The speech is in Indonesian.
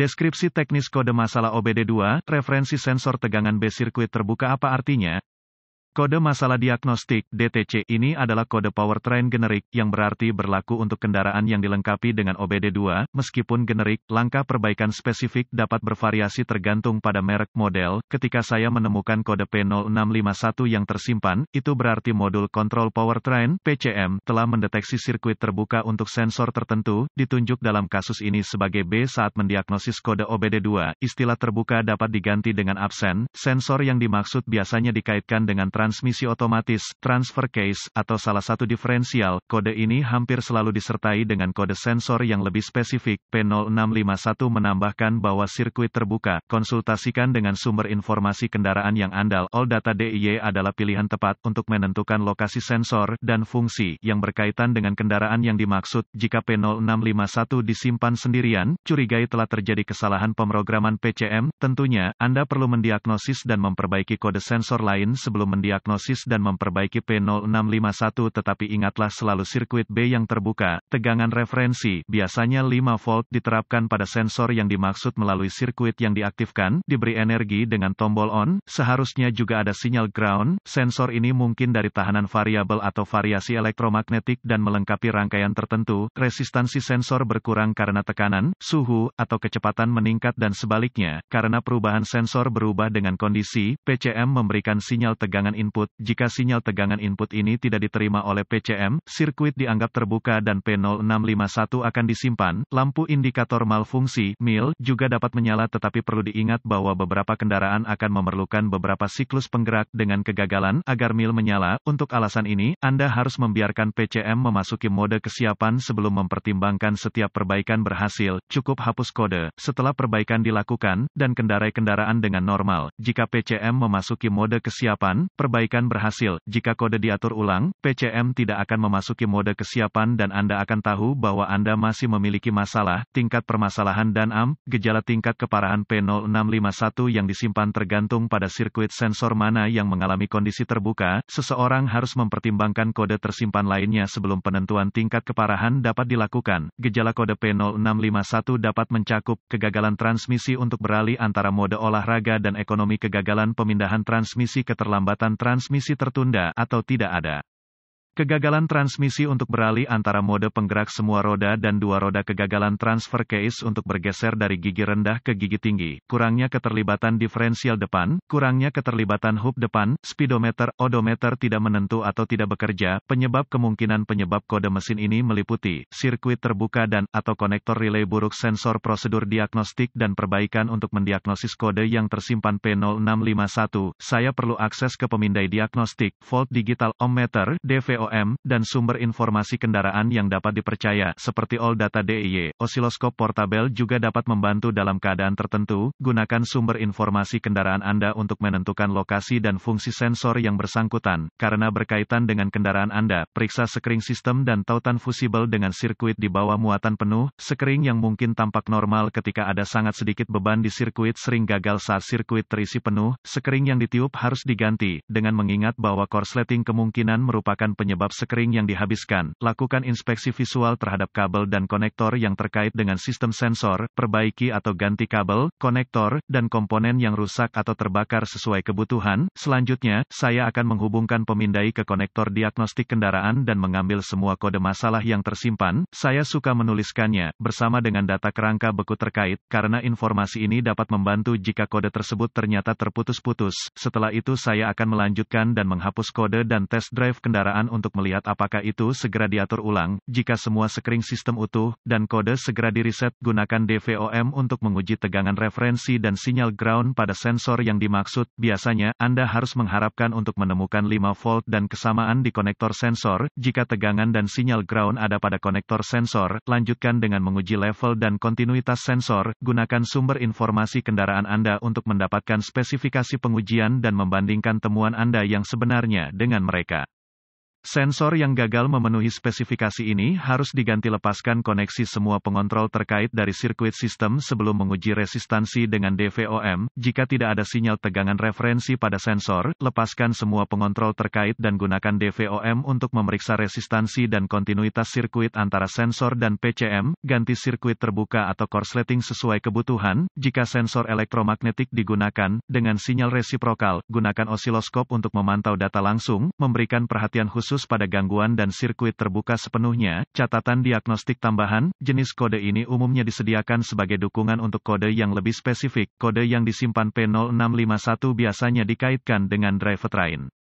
Deskripsi teknis kode masalah OBD2, referensi sensor tegangan B sirkuit terbuka apa artinya? Kode masalah diagnostik DTC ini adalah kode powertrain generik yang berarti berlaku untuk kendaraan yang dilengkapi dengan OBD2, meskipun generik, langkah perbaikan spesifik dapat bervariasi tergantung pada merek model. Ketika saya menemukan kode P0651 yang tersimpan, itu berarti modul kontrol powertrain PCM telah mendeteksi sirkuit terbuka untuk sensor tertentu, ditunjuk dalam kasus ini sebagai B saat mendiagnosis kode OBD2. Istilah terbuka dapat diganti dengan absen. Sensor yang dimaksud biasanya dikaitkan dengan trans transmisi otomatis, transfer case, atau salah satu diferensial, kode ini hampir selalu disertai dengan kode sensor yang lebih spesifik. P0651 menambahkan bahwa sirkuit terbuka, konsultasikan dengan sumber informasi kendaraan yang andal. All data DIY adalah pilihan tepat untuk menentukan lokasi sensor dan fungsi yang berkaitan dengan kendaraan yang dimaksud. Jika P0651 disimpan sendirian, curigai telah terjadi kesalahan pemrograman PCM, tentunya, Anda perlu mendiagnosis dan memperbaiki kode sensor lain sebelum mendiagnosis mendiagnosis dan memperbaiki P0651 tetapi ingatlah selalu sirkuit B yang terbuka, tegangan referensi biasanya 5 volt diterapkan pada sensor yang dimaksud melalui sirkuit yang diaktifkan, diberi energi dengan tombol on, seharusnya juga ada sinyal ground, sensor ini mungkin dari tahanan variabel atau variasi elektromagnetik dan melengkapi rangkaian tertentu, resistansi sensor berkurang karena tekanan, suhu, atau kecepatan meningkat dan sebaliknya, karena perubahan sensor berubah dengan kondisi, PCM memberikan sinyal tegangan input, jika sinyal tegangan input ini tidak diterima oleh PCM, sirkuit dianggap terbuka dan P0651 akan disimpan. Lampu indikator malfungsi (MIL) juga dapat menyala tetapi perlu diingat bahwa beberapa kendaraan akan memerlukan beberapa siklus penggerak dengan kegagalan agar MIL menyala. Untuk alasan ini, Anda harus membiarkan PCM memasuki mode kesiapan sebelum mempertimbangkan setiap perbaikan berhasil. Cukup hapus kode setelah perbaikan dilakukan dan kendarai kendaraan dengan normal. Jika PCM memasuki mode kesiapan, perbaikan berhasil, jika kode diatur ulang, PCM tidak akan memasuki mode kesiapan dan Anda akan tahu bahwa Anda masih memiliki masalah, tingkat permasalahan dan AM, gejala tingkat keparahan P0651 yang disimpan tergantung pada sirkuit sensor mana yang mengalami kondisi terbuka, seseorang harus mempertimbangkan kode tersimpan lainnya sebelum penentuan tingkat keparahan dapat dilakukan. Gejala kode P0651 dapat mencakup kegagalan transmisi untuk beralih antara mode olahraga dan ekonomi kegagalan pemindahan transmisi keterlambatan transmisi tertunda atau tidak ada. Kegagalan transmisi untuk beralih antara mode penggerak semua roda dan dua roda kegagalan transfer case untuk bergeser dari gigi rendah ke gigi tinggi, kurangnya keterlibatan diferensial depan, kurangnya keterlibatan hub depan, speedometer, odometer tidak menentu atau tidak bekerja, penyebab kemungkinan penyebab kode mesin ini meliputi, sirkuit terbuka dan, atau konektor relay buruk sensor prosedur diagnostik dan perbaikan untuk mendiagnosis kode yang tersimpan P0651, saya perlu akses ke pemindai diagnostik, volt digital, ohmmeter, DVO OM dan sumber informasi kendaraan yang dapat dipercaya, seperti All Data DIY. Osiloskop portable juga dapat membantu dalam keadaan tertentu, gunakan sumber informasi kendaraan Anda untuk menentukan lokasi dan fungsi sensor yang bersangkutan, karena berkaitan dengan kendaraan Anda, periksa sekring sistem dan tautan fusible dengan sirkuit di bawah muatan penuh, sekring yang mungkin tampak normal ketika ada sangat sedikit beban di sirkuit sering gagal saat sirkuit terisi penuh, sekring yang ditiup harus diganti, dengan mengingat bahwa korsleting kemungkinan merupakan penyebab penyebab sekering yang dihabiskan, lakukan inspeksi visual terhadap kabel dan konektor yang terkait dengan sistem sensor, perbaiki atau ganti kabel, konektor, dan komponen yang rusak atau terbakar sesuai kebutuhan. Selanjutnya, saya akan menghubungkan pemindai ke konektor diagnostik kendaraan dan mengambil semua kode masalah yang tersimpan. Saya suka menuliskannya, bersama dengan data kerangka beku terkait, karena informasi ini dapat membantu jika kode tersebut ternyata terputus-putus. Setelah itu saya akan melanjutkan dan menghapus kode dan tes drive kendaraan untuk untuk melihat apakah itu segera diatur ulang, jika semua sekring sistem utuh, dan kode segera diriset, gunakan DVOM untuk menguji tegangan referensi dan sinyal ground pada sensor yang dimaksud, biasanya, Anda harus mengharapkan untuk menemukan 5 volt dan kesamaan di konektor sensor, jika tegangan dan sinyal ground ada pada konektor sensor, lanjutkan dengan menguji level dan kontinuitas sensor, gunakan sumber informasi kendaraan Anda untuk mendapatkan spesifikasi pengujian dan membandingkan temuan Anda yang sebenarnya dengan mereka. Sensor yang gagal memenuhi spesifikasi ini harus diganti lepaskan koneksi semua pengontrol terkait dari sirkuit sistem sebelum menguji resistansi dengan DVOM. Jika tidak ada sinyal tegangan referensi pada sensor, lepaskan semua pengontrol terkait dan gunakan DVOM untuk memeriksa resistansi dan kontinuitas sirkuit antara sensor dan PCM. Ganti sirkuit terbuka atau korsleting sesuai kebutuhan. Jika sensor elektromagnetik digunakan dengan sinyal resiprokal, gunakan osiloskop untuk memantau data langsung, memberikan perhatian khusus khusus pada gangguan dan sirkuit terbuka sepenuhnya. Catatan diagnostik tambahan, jenis kode ini umumnya disediakan sebagai dukungan untuk kode yang lebih spesifik. Kode yang disimpan P0651 biasanya dikaitkan dengan driver train.